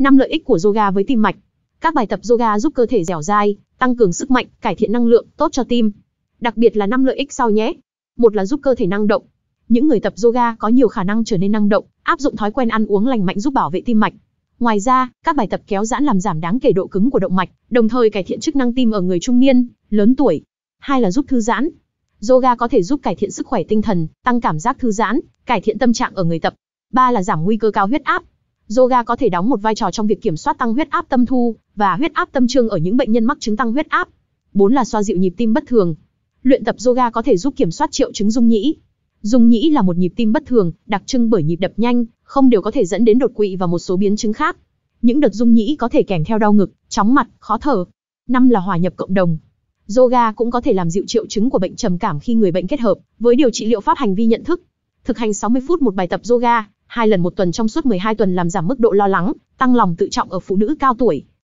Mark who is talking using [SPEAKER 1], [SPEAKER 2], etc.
[SPEAKER 1] năm lợi ích của yoga với tim mạch. Các bài tập yoga giúp cơ thể dẻo dai, tăng cường sức mạnh, cải thiện năng lượng, tốt cho tim. Đặc biệt là năm lợi ích sau nhé. Một là giúp cơ thể năng động. Những người tập yoga có nhiều khả năng trở nên năng động, áp dụng thói quen ăn uống lành mạnh giúp bảo vệ tim mạch. Ngoài ra, các bài tập kéo giãn làm giảm đáng kể độ cứng của động mạch, đồng thời cải thiện chức năng tim ở người trung niên, lớn tuổi. Hai là giúp thư giãn. Yoga có thể giúp cải thiện sức khỏe tinh thần, tăng cảm giác thư giãn, cải thiện tâm trạng ở người tập. Ba là giảm nguy cơ cao huyết áp. Yoga có thể đóng một vai trò trong việc kiểm soát tăng huyết áp tâm thu và huyết áp tâm trương ở những bệnh nhân mắc chứng tăng huyết áp. 4 là xoa dịu nhịp tim bất thường. Luyện tập yoga có thể giúp kiểm soát triệu chứng dung nhĩ. Dung nhĩ là một nhịp tim bất thường, đặc trưng bởi nhịp đập nhanh, không đều có thể dẫn đến đột quỵ và một số biến chứng khác. Những đợt dung nhĩ có thể kèm theo đau ngực, chóng mặt, khó thở. 5 là hòa nhập cộng đồng. Yoga cũng có thể làm dịu triệu chứng của bệnh trầm cảm khi người bệnh kết hợp với điều trị liệu pháp hành vi nhận thức. Thực hành 60 phút một bài tập yoga hai lần một tuần trong suốt 12 tuần làm giảm mức độ lo lắng, tăng lòng tự trọng ở phụ nữ cao tuổi.